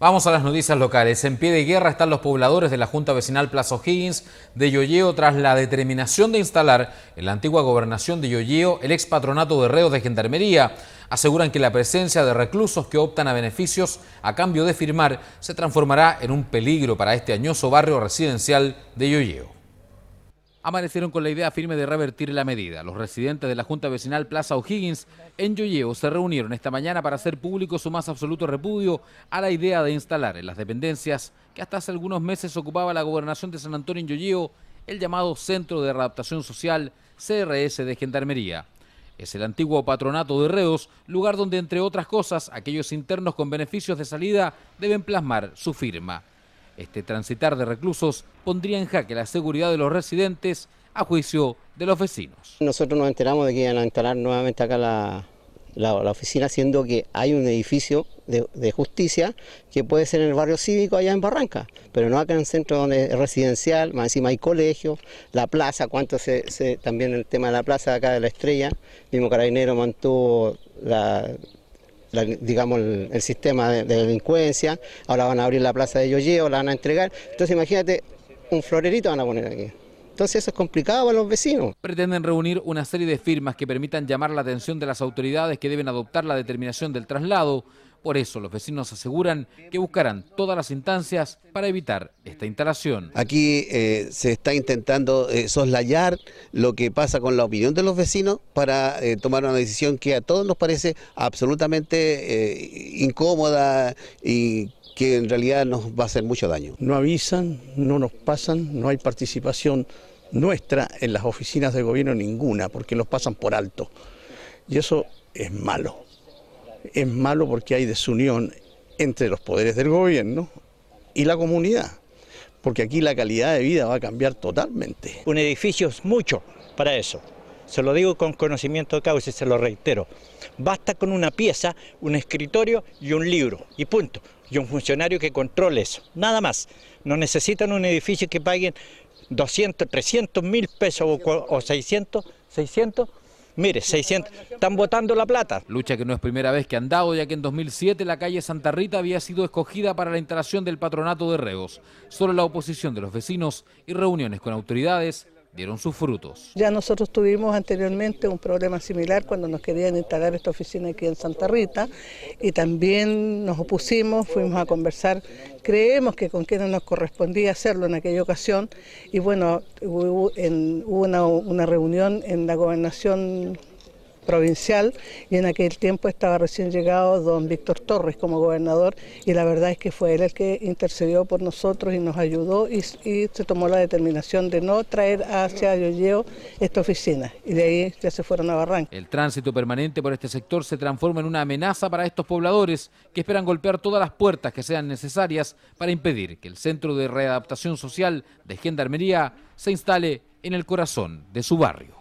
Vamos a las noticias locales. En pie de guerra están los pobladores de la Junta Vecinal Plaza O'Higgins de Yoyeo tras la determinación de instalar en la antigua gobernación de Yoyeo el expatronato de reos de gendarmería. Aseguran que la presencia de reclusos que optan a beneficios a cambio de firmar se transformará en un peligro para este añoso barrio residencial de Yoyeo amanecieron con la idea firme de revertir la medida. Los residentes de la Junta Vecinal Plaza O'Higgins en Yoyeo se reunieron esta mañana para hacer público su más absoluto repudio a la idea de instalar en las dependencias que hasta hace algunos meses ocupaba la gobernación de San Antonio en Yoyeo el llamado Centro de Adaptación Social CRS de Gendarmería. Es el antiguo patronato de reos, lugar donde, entre otras cosas, aquellos internos con beneficios de salida deben plasmar su firma. Este transitar de reclusos pondría en jaque la seguridad de los residentes a juicio de los vecinos. Nosotros nos enteramos de que iban a instalar nuevamente acá la, la, oficina, siendo que hay un edificio de, justicia que puede ser en el barrio cívico allá en Barranca, pero no acá en el centro donde es residencial, más encima hay colegio, la plaza, cuánto se, se también el tema de la plaza acá de la estrella, mismo carabinero mantuvo la digamos, el, sistema de, de, delincuencia, ahora van a abrir la plaza de Yoyeo, la van a entregar. Entonces imagínate, un florerito van a poner aquí. Entonces eso es complicado para los vecinos. Pretenden reunir una serie de firmas que permitan llamar la atención de las autoridades que deben adoptar la determinación del traslado por eso los vecinos aseguran que buscarán todas las instancias para evitar esta instalación. Aquí eh, se está intentando eh, soslayar lo que pasa con la opinión de los vecinos para eh, tomar una decisión que a todos nos parece absolutamente incómoda y que en realidad nos va a hacer mucho daño. No avisan, no nos pasan, no hay participación nuestra en las oficinas de gobierno ninguna, porque los pasan por alto. Y eso es malo es malo porque hay desunión entre los poderes del gobierno y la comunidad, porque aquí la calidad de vida va a cambiar totalmente. Un edificio es mucho para eso, se lo digo con conocimiento de causa y se lo reitero. Basta con una pieza, un escritorio y un libro, y punto. Y un funcionario que controle eso, nada más. No necesitan un edificio que paguen 200, 300 mil pesos o, o 600, 600 Mire, 600, están votando la plata. Lucha que no es primera vez que han dado, ya que en 2007 la calle Santa Rita había sido escogida para la instalación del patronato de regos. Solo la oposición de los vecinos y reuniones con autoridades dieron sus frutos. Ya nosotros tuvimos anteriormente un problema similar cuando nos querían instalar esta oficina aquí en Santa Rita y también nos opusimos, fuimos a conversar, creemos que con quienes nos correspondía hacerlo en aquella ocasión y bueno, hubo, en, una, una reunión en la gobernación provincial y en aquel tiempo estaba recién llegado don Víctor Torres como gobernador y la verdad es que fue él el que intercedió por nosotros y nos ayudó y, se tomó la determinación de no traer hacia Yoyeo esta oficina y de ahí ya se fueron a Barranca. El tránsito permanente por este sector se transforma en una amenaza para estos pobladores que esperan golpear todas las puertas que sean necesarias para impedir que el Centro de Readaptación Social de Gendarmería se instale en el corazón de su barrio.